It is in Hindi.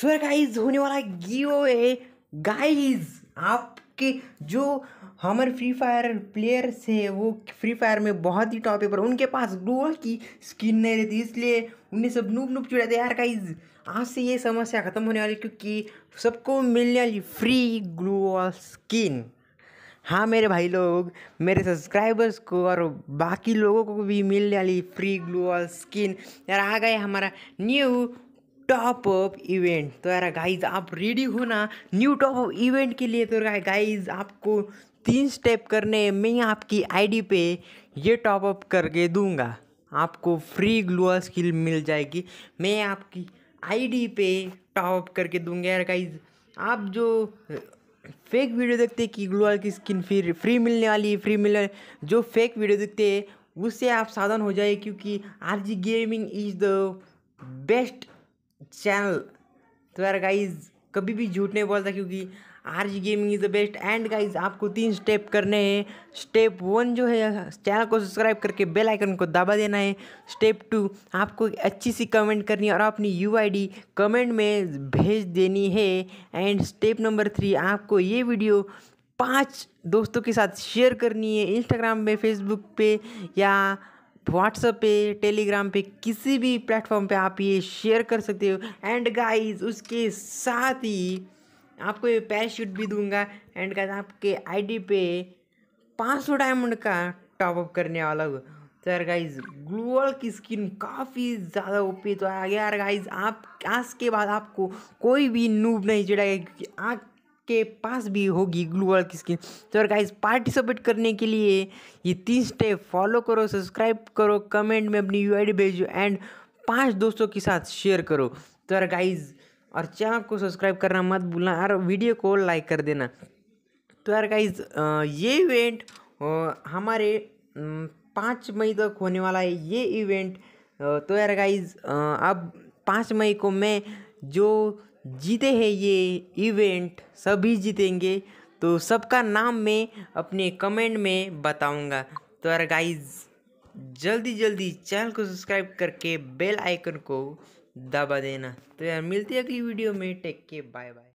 सो गाइज होने वाला गियो है गाइज आपके जो हमारे फ्री फायर प्लेयर्स है वो फ्री फायर में बहुत ही टॉप है पर उनके पास ग्लोअल की स्किन नहीं रहती इसलिए उन्हें सब नूप नूप चुड़ाते यार गाइज आज से ये समस्या ख़त्म होने वाली क्योंकि सबको मिलने वाली फ्री ग्लोअल स्किन हाँ मेरे भाई लोग मेरे सब्सक्राइबर्स को और बाकी लोगों को भी मिलने वाली फ्री ग्लोअल स्किन यार आ गए हमारा न्यू टॉप अप इवेंट तो यार गाइज आप रेडी हो ना न्यू टॉप अप इवेंट के लिए तो गाइज आपको तीन स्टेप करने मैं आपकी आईडी पे ये टॉप अप करके दूंगा आपको फ्री ग्लोअ स्किल मिल जाएगी मैं आपकी आईडी पे टॉप अप करके दूंगा यार गाइज आप जो फेक वीडियो देखते कि ग्लोअल की स्किन फिर फ्री मिलने वाली फ्री मिलने जो फेक वीडियो देखते हैं उससे आप साधन हो जाए क्योंकि R G gaming is the best channel तो यार गाइज कभी भी झूठ नहीं बोलता क्योंकि R G gaming is the best and guys आपको तीन स्टेप करने हैं स्टेप वन जो है चैनल को सब्सक्राइब करके बेल आइकन को दबा देना है स्टेप टू आपको अच्छी सी कमेंट करनी है और अपनी यू आई कमेंट में भेज देनी है एंड स्टेप नंबर थ्री आपको ये वीडियो पाँच दोस्तों के साथ शेयर करनी है इंस्टाग्राम पे फेसबुक पे या व्हाट्सअप पे टेलीग्राम पे किसी भी प्लेटफॉर्म पे आप ये शेयर कर सकते हो एंड गाइस उसके साथ ही आपको ये पैराशूट भी दूंगा एंड गाइस आपके आईडी पे 500 डायमंड का टॉपअप करने वाला तो यार गाइज ग्लूअल की स्किन काफ़ी ज़्यादा ओपी तो आ गया यार गाइज आप आज के बाद आपको कोई भी नूब नहीं चिड़ाएगा क्योंकि आज के पास भी होगी ग्लू वर्ल की स्किन तो गाइज पार्टिसिपेट करने के लिए ये तीन स्टेप फॉलो करो सब्सक्राइब करो कमेंट में अपनी यू भेजो एंड पांच दोस्तों के साथ शेयर करो तो यार गाइज और चैनल को सब्सक्राइब करना मत भूलना और वीडियो को लाइक कर देना तो यार गाइज ये इवेंट हमारे पाँच मई तक होने वाला है ये इवेंट तो यार गाइज अब पाँच मई को मैं जो जीते हैं ये इवेंट सभी जीतेंगे तो सबका नाम मैं अपने कमेंट में बताऊंगा तो यार गाइज जल्दी जल्दी चैनल को सब्सक्राइब करके बेल आइकन को दबा देना तो यार मिलती है अगली वीडियो में टेक के बाय बाय